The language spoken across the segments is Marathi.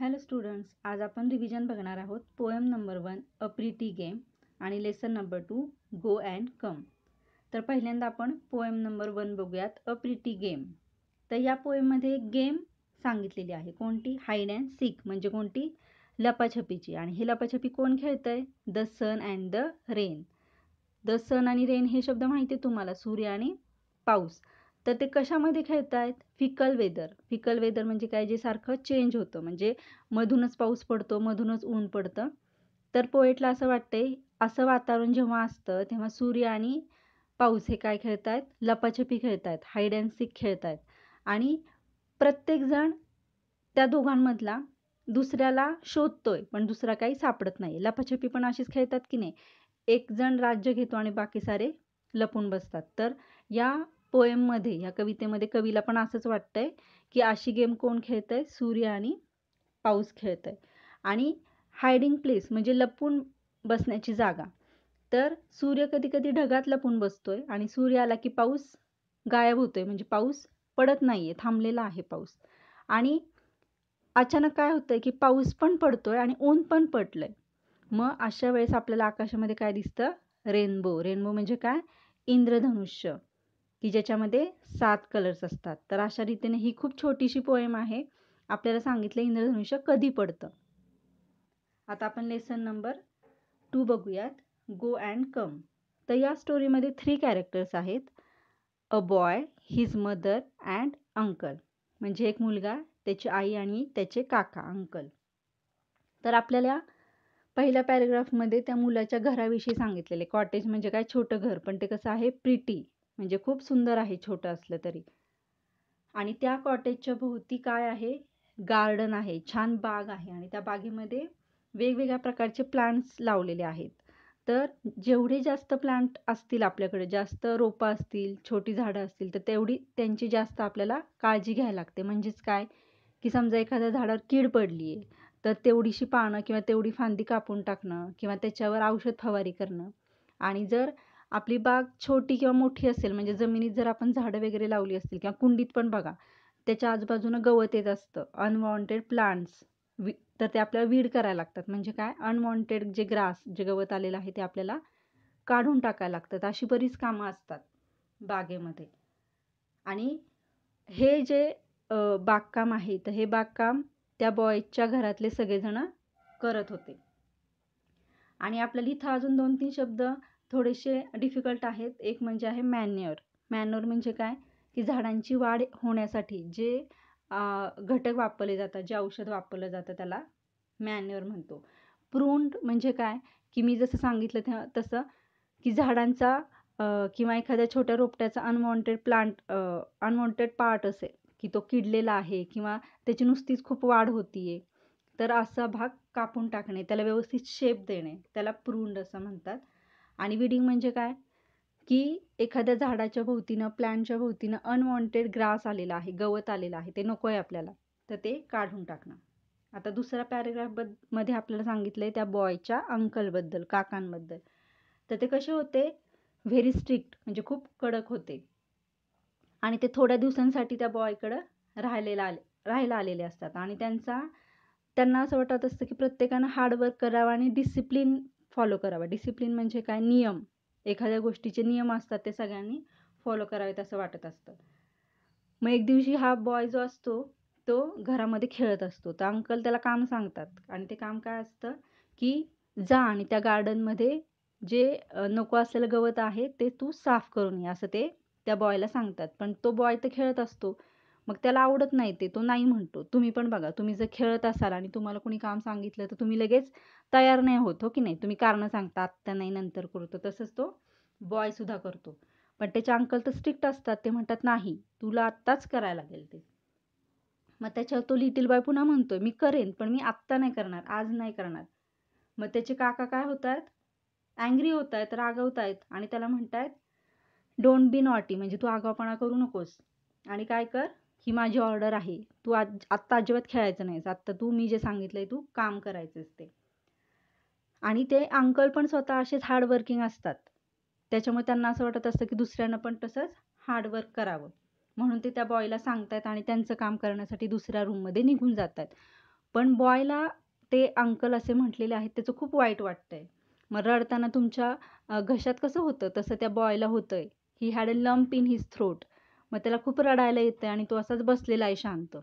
हॅलो स्टुडंट्स आज आपण रिव्हिजन बघणार आहोत poem number one a game आणि lesson number two go and come तर पहिल्यांदा आपण पोएम नंबर वन बघूयात अ गेम तर या पोएममध्ये एक गेम सांगितलेली आहे कोणती हाईड अँड सिक म्हणजे कोणती लपाछपीची आणि हे लपाछपी कोण खेळतं आहे the sun and the rain the sun आणि रेन हे शब्द माहिती आहे तुम्हाला सूर्य आणि पाऊस तर ते कशामध्ये खेळत आहेत फिकल वेदर फिकल वेदर म्हणजे काय जे सारखं चेंज होतं म्हणजे मधूनच पाऊस पडतो मधूनच ऊन पडतं तर पोएटला असं वाटतंय असं वातावरण जेव्हा असतं तेव्हा सूर्य आणि पाऊस हे काय खेळत आहेत लपाछपी खेळत आहेत हाईड अँड सिक खेळत आहेत आणि प्रत्येकजण त्या दोघांमधला दुसऱ्याला शोधतोय पण दुसरा काही सापडत नाही लपाछपी पण अशीच खेळतात की नाही एक जण राज्य घेतो आणि बाकी सारे लपून बसतात तर या पोएममध्ये ह्या कवितेमध्ये कवीला पण असंच वाटतंय की अशी गेम कोण खेळतंय आहे सूर्य आणि पाऊस खेळतंय आहे आणि हायडिंग प्लेस म्हणजे लपून बसण्याची जागा तर सूर्य कधी कधी ढगात लपून बसतोय आणि सूर्य आला की पाऊस गायब होतोय म्हणजे पाऊस पडत नाहीये थांबलेला आहे पाऊस आणि अचानक काय होतंय की पाऊस पण पडतोय आणि ऊन पण पडलंय मग अशा वेळेस आपल्याला आकाशामध्ये काय दिसतं रेनबो रेनबो म्हणजे काय इंद्रधनुष्य की ज्याच्यामध्ये सात कलर्स असतात तर अशा रीतीने ही खूप छोटीशी पोएम आहे आपल्याला सांगितलं इंद्रधनुष्य कधी पडतं आता आपण लेसन नंबर टू बघूयात गो अँड कम तर या स्टोरीमध्ये थ्री कॅरेक्टर्स आहेत a boy his mother and uncle म्हणजे एक मुलगा त्याची आई आणि त्याचे काका अंकल तर आपल्याला पहिल्या पॅरेग्राफमध्ये त्या मुलाच्या घराविषयी सांगितलेले कॉटेज म्हणजे काय छोटं घर पण ते कसं आहे प्रिटी म्हणजे खूप सुंदर आहे छोटं असलं तरी आणि त्या कॉटेजच्या भोवती काय आहे गार्डन आहे छान बाग आहे आणि त्या बागेमध्ये वेगवेगळ्या प्रकारचे प्लांट्स लावलेले आहेत तर जेवढे जास्त प्लांट असतील आपल्याकडे जास्त रोपं असतील छोटी झाडं असतील तर तेवढी त्यांची जास्त आपल्याला काळजी घ्यायला लागते म्हणजेच काय की समजा एखाद्या झाडावर कीड पडली आहे तर तेवढीशी पानं किंवा तेवढी फांदी कापून टाकणं किंवा त्याच्यावर औषध फवारी करणं आणि जर आपली बाग छोटी किंवा मोठी असेल म्हणजे जमिनीत जर आपण झाडं वगैरे लावली असतील किंवा कुंडीत पण बघा त्याच्या आजूबाजूनं गवत येत असतं अनवॉन्टेड प्लांट्स तर ते आपल्याला वीड करायला लागतात म्हणजे काय अनवॉन्टेड जे ग्रास जे गवत आलेलं आहे ते आपल्याला काढून टाकायला लागतात अशी बरीच कामं असतात बागेमध्ये आणि हे जे बागकाम आहे तर हे बागकाम त्या बॉयजच्या घरातले सगळेजण करत होते आणि आपल्याला इथं अजून दोन तीन शब्द थोडेसे डिफिकल्ट आहेत एक म्हणजे आहे मॅन्युअर मॅन्युअर म्हणजे काय की झाडांची वाढ होण्यासाठी जे घटक वापरले जातात जे औषध वापरलं जातं त्याला मॅन्युअर म्हणतो प्रूंड म्हणजे काय की मी जसं सांगितलं त्या तसं की झाडांचा किंवा एखाद्या छोट्या रोपट्याचा अनवॉन्टेड प्लांट अनवॉन्टेड पार्ट असेल की तो किडलेला आहे किंवा त्याची नुसतीच खूप वाढ होतीये तर असा भाग कापून टाकणे त्याला व्यवस्थित शेप देणे त्याला प्रूंड असं म्हणतात आणि विडिंग म्हणजे काय की एखाद्या झाडाच्या भोवतीनं प्लॅनच्या भोवतीनं अनवॉन्टेड ग्रास आलेला आहे गवत आलेलं आहे ते नको आहे आपल्याला तर ते काढून टाकणं आता दुसऱ्या पॅराग्राफ मध्ये आपल्याला सांगितलं आहे त्या बॉयच्या अंकलबद्दल काकांबद्दल तर ते कसे होते व्हेरी स्ट्रिक्ट म्हणजे खूप कडक होते आणि ते थोड्या दिवसांसाठी त्या बॉयकडं राहिलेला आले राहायला आलेले असतात आणि त्यांचा त्यांना असं वाटत असतं की प्रत्येकानं हार्डवर्क करावं आणि डिसिप्लिन फॉलो करावा डिसिप्लिन म्हणजे काय नियम एखाद्या गोष्टीचे नियम असतात ते सगळ्यांनी फॉलो करावेत असं वाटत असतं मग एक दिवशी हा बॉय जो असतो तो घरामध्ये खेळत असतो तर अंकल त्याला काम सांगतात आणि ते काम काय असतं की जा आणि त्या गार्डनमध्ये जे नको असलेलं गवत आहे ते तू साफ करून ये असं ते त्या बॉयला सांगतात पण तो बॉय तर खेळत असतो मग त्याला आवडत नाही ते तो नाही म्हणतो तुम्ही पण बघा तुम्ही जर खेळत असाल आणि तुम्हाला कोणी काम सांगितलं तर तुम्ही लगेच तयार नाही होत हो की नाही तुम्ही कारणं सांगता आत्ता नाही नंतर करतो तसंच तो बॉयसुद्धा करतो पण त्याचे अंकल तर स्ट्रिक्ट असतात ते म्हणतात नाही तुला आत्ताच करायला लागेल ते मग त्याच्यावर तो लिटिल बॉय पुन्हा म्हणतोय मी करेन पण मी आत्ता नाही करणार आज नाही करणार मग त्याचे काका काय होत आहेत अँग्री होत आहेत रागवत आहेत आणि त्याला म्हणतायत डोंट बी नॉटी म्हणजे तू आगावपणा करू नकोस आणि काय कर ही माझी ऑर्डर आहे तू आज आत्ता अजिबात खेळायचं नाहीस आत्ता तू मी जे सांगितलंय तू काम करायचंच ते आणि ते अंकल पण स्वतः असेच हार्डवर्किंग असतात त्याच्यामुळे त्यांना असं वाटत असतं की दुसऱ्यांना पण तसंच हार्डवर्क करावं म्हणून ते त्या बॉयला सांगतात आणि त्यांचं काम करण्यासाठी दुसऱ्या रूममध्ये निघून जातात पण बॉयला ते अंकल असे म्हटलेले आहेत त्याचं खूप वाईट वाटतंय मग रडताना तुमच्या घशात कसं होतं तसं त्या बॉयला होतंय he had a lump in his throat मग त्याला खूप रडायला येतं आणि तो असाच बसलेला आहे शांत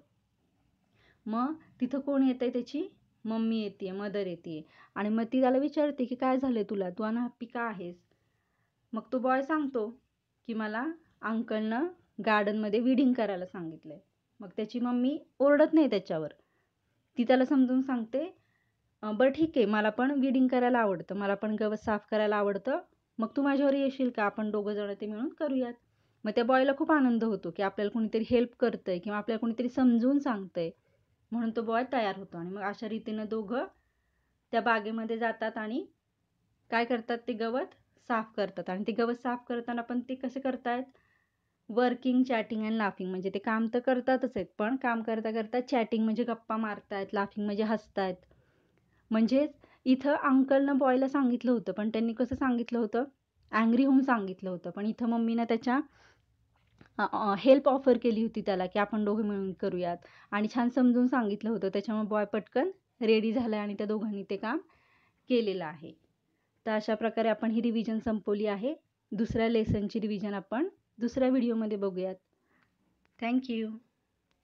मग तिथं कोण येत आहे त्याची मम्मी येते मदर येते आणि मग ती त्याला विचारते की काय झालं तुला तू अनहॅप्पी का आहेस मग तो बॉय सांगतो की मला अंकलनं गार्डनमध्ये विडिंग करायला सांगितलंय मग त्याची मम्मी ओरडत नाही त्याच्यावर ती त्याला समजून सांगते बरं ठीक आहे मला पण विडिंग करायला आवडतं मला पण गवत साफ करायला आवडतं मग तू माझ्यावर येशील का आपण दोघंजणं ते मिळून करूयात मग त्या बॉयला खूप आनंद होतो की आपल्याला कोणीतरी हेल्प करतंय किंवा आपल्याला कोणीतरी समजून सांगतय म्हणून तो बॉय तयार होतो आणि मग अशा रीतीनं दोघं त्या बागेमध्ये जातात आणि काय करतात ते गवत साफ करतात आणि ते गवत साफ करताना पण ते कसे करतायत वर्किंग चॅटिंग अँड लाफिंग म्हणजे ते काम तर करतातच आहेत पण काम करता करता चॅटिंग म्हणजे गप्पा मारतायत लाफिंग म्हणजे हसतायत म्हणजेच इथं अंकलनं बॉयला सांगितलं होतं पण त्यांनी कसं सांगितलं होतं अँग्री होऊन सांगितलं होतं पण इथं मम्मीनं त्याच्या हेल्प ऑफर केली होती त्याला की आपण दोघं मिळून करूयात आणि छान समजून सांगितलं होतं त्याच्यामुळे बॉय पटकन रेडी झाला आणि त्या दोघांनी ते काम केलेलं आहे तर अशा प्रकारे आपण ही रिव्हिजन संपवली आहे दुसऱ्या लेसनची रिव्हिजन आपण दुसऱ्या व्हिडिओमध्ये बघूयात थँक्यू